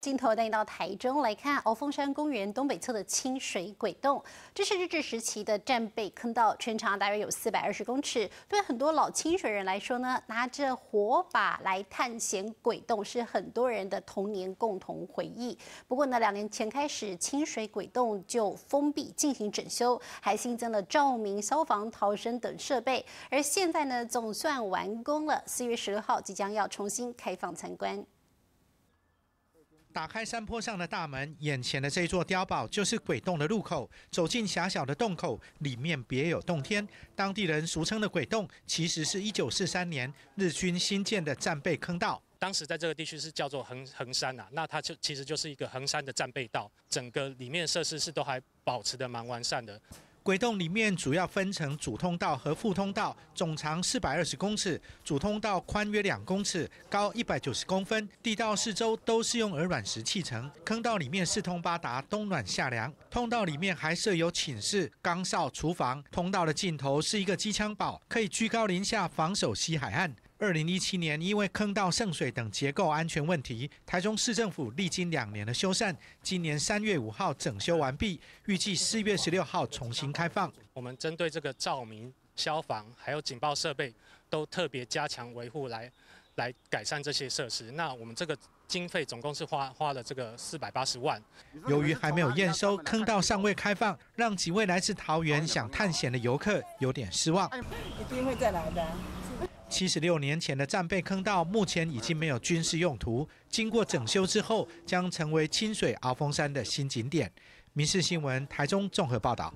镜头带你到台中来看鳌峰山公园东北侧的清水鬼洞，这是日治时期的战备坑道，全长大约有四百二十公尺。对很多老清水人来说呢，拿着火把来探险鬼洞是很多人的童年共同回忆。不过呢，两年前开始，清水鬼洞就封闭进行整修，还新增了照明、消防、逃生等设备。而现在呢，总算完工了，四月十六号即将要重新开放参观。打开山坡上的大门，眼前的这座碉堡就是鬼洞的入口。走进狭小的洞口，里面别有洞天。当地人俗称的鬼洞，其实是一九四三年日军新建的战备坑道。当时在这个地区是叫做横横山呐，那它就其实就是一个横山的战备道。整个里面设施是都还保持的蛮完善的。鬼洞里面主要分成主通道和副通道，总长四百二十公尺，主通道宽约两公尺，高一百九十公分。地道四周都是用鹅卵石砌成，坑道里面四通八达，冬暖夏凉。通道里面还设有寝室、岗哨、厨房。通道的尽头是一个机枪堡，可以居高临下防守西海岸。二零一七年，因为坑道渗水等结构安全问题，台中市政府历经两年的修缮，今年三月五号整修完毕，预计四月十六号重新开放。我们针对这个照明、消防还有警报设备，都特别加强维护，来来改善这些设施。那我们这个经费总共是花花了这个四百八十万。由于还没有验收，坑道尚未开放，让几位来自桃园想探险的游客有点失望。一定会再来的。七十六年前的战备坑道，目前已经没有军事用途。经过整修之后，将成为清水鳌峰山的新景点。民事新闻，台中综合报道。